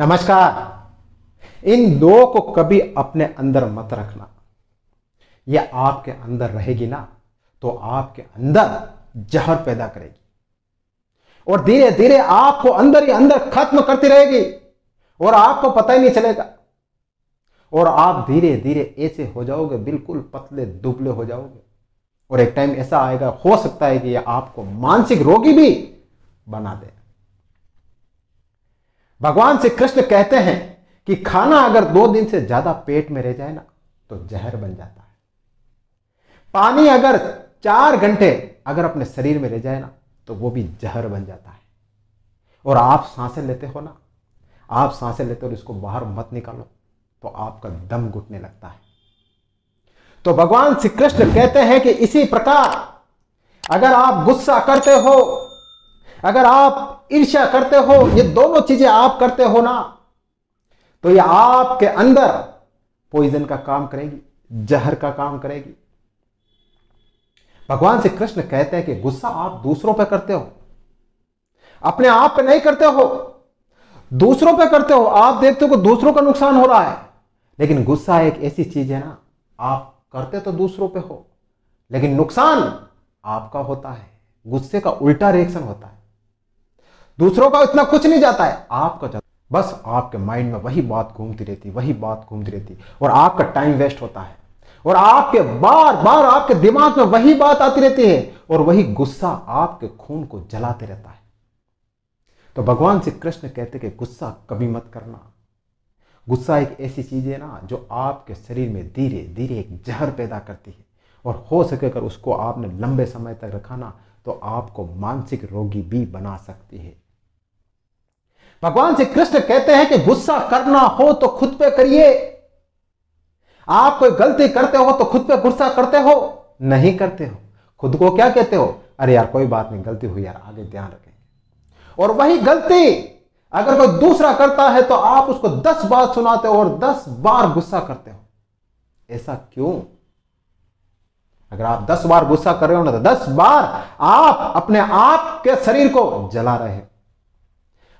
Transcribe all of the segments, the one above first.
नमस्कार इन दो को कभी अपने अंदर मत रखना यह आपके अंदर रहेगी ना तो आपके अंदर जहर पैदा करेगी और धीरे धीरे आपको अंदर ही अंदर खत्म करती रहेगी और आपको पता ही नहीं चलेगा और आप धीरे धीरे ऐसे हो जाओगे बिल्कुल पतले दुबले हो जाओगे और एक टाइम ऐसा आएगा हो सकता है कि यह आपको मानसिक रोगी भी बना दे भगवान श्री कृष्ण कहते हैं कि खाना अगर दो दिन से ज्यादा पेट में रह जाए ना तो जहर बन जाता है पानी अगर चार घंटे अगर अपने शरीर में रह जाए ना तो वो भी जहर बन जाता है और आप सांसें लेते हो ना आप सांसें लेते हो और इसको बाहर मत निकालो तो आपका दम घुटने लगता है तो भगवान श्री कृष्ण कहते हैं कि इसी प्रकार अगर आप गुस्सा करते हो अगर आप ईर्ष्या करते हो ये दोनों चीजें आप करते हो ना तो ये आपके अंदर पॉइजन का काम करेगी जहर का काम करेगी भगवान श्री कृष्ण कहते हैं कि गुस्सा आप दूसरों पर करते हो अपने आप पर नहीं करते हो दूसरों पर करते हो आप देखते हो कि दूसरों का नुकसान हो रहा है लेकिन गुस्सा एक ऐसी चीज है ना आप करते तो दूसरों पे हो लेकिन नुकसान आपका होता है गुस्से का उल्टा रिएक्शन होता है दूसरों का इतना कुछ नहीं जाता है आपका जाता बस आपके माइंड में वही बात घूमती रहती वही बात घूमती रहती और आपका टाइम वेस्ट होता है और आपके बार बार आपके दिमाग में वही बात आती रहती है और वही गुस्सा आपके खून को जलाते रहता है तो भगवान श्री कृष्ण कहते कि गुस्सा कभी मत करना गुस्सा एक ऐसी चीज है ना जो आपके शरीर में धीरे धीरे एक जहर पैदा करती है और हो सके अगर उसको आपने लंबे समय तक रखा ना तो आपको मानसिक रोगी भी बना सकती है भगवान श्री कृष्ण कहते हैं कि गुस्सा करना हो तो खुद पे करिए आप कोई गलती करते हो तो खुद पे गुस्सा करते हो नहीं करते हो खुद को क्या कहते हो अरे यार कोई बात नहीं गलती हुई यार आगे ध्यान रखेंगे और वही गलती अगर कोई दूसरा करता है तो आप उसको दस बार सुनाते हो और दस बार गुस्सा करते हो ऐसा क्यों अगर आप दस बार गुस्सा कर रहे हो ना तो दस बार आप अपने आप के शरीर को जला रहे हो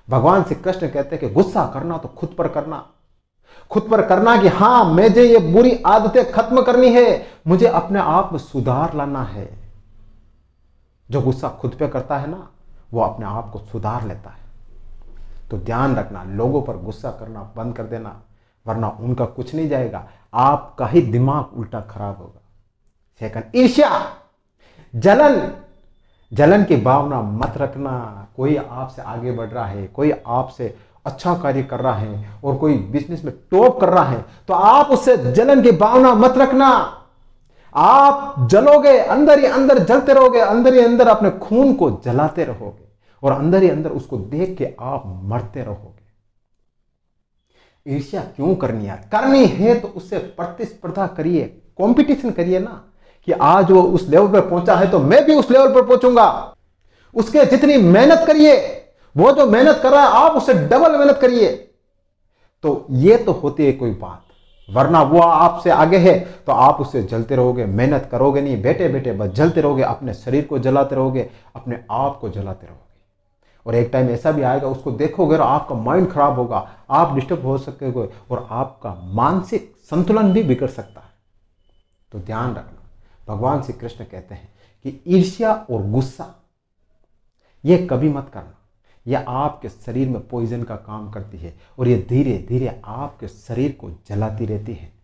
भगवान श्री कृष्ण कहते हैं कि गुस्सा करना तो खुद पर करना खुद पर करना कि हां मुझे ये बुरी आदतें खत्म करनी है मुझे अपने आप में सुधार लाना है जो गुस्सा खुद पे करता है ना वो अपने आप को सुधार लेता है तो ध्यान रखना लोगों पर गुस्सा करना बंद कर देना वरना उनका कुछ नहीं जाएगा आपका ही दिमाग उल्टा खराब होगा सेकंड ईर्ष्या जलन जलन की भावना मत रखना कोई आपसे आगे बढ़ रहा है कोई आपसे अच्छा कार्य कर रहा है और कोई बिजनेस में टॉप कर रहा है तो आप उससे जलन की भावना मत रखना आप जलोगे अंदर ही अंदर जलते रहोगे अंदर ही अंदर अपने खून को जलाते रहोगे और अंदर ही अंदर उसको देख के आप मरते रहोगे ईर्ष्या क्यों करनी है करनी है तो उससे प्रतिस्पर्धा करिए कंपटीशन करिए ना कि आज वो उस लेवल पर पहुंचा है तो मैं भी उस लेवल पर पहुंचूंगा उसके जितनी मेहनत करिए वो जो मेहनत कर रहा है आप उसे डबल मेहनत करिए तो ये तो होती है कोई बात वरना वो आपसे आगे है तो आप उसे जलते रहोगे मेहनत करोगे नहीं बेटे बेटे बस जलते रहोगे अपने शरीर को जलाते रहोगे अपने आप को जलाते रहोगे और एक टाइम ऐसा भी आएगा उसको देखोगे और आपका माइंड खराब होगा आप डिस्टर्ब हो सकोगे और आपका मानसिक संतुलन भी बिगड़ सकता है तो ध्यान रखना भगवान श्री कृष्ण कहते हैं कि ईर्ष्या और गुस्सा ये कभी मत करना यह आपके शरीर में पॉइजन का काम करती है और ये धीरे धीरे आपके शरीर को जलाती रहती है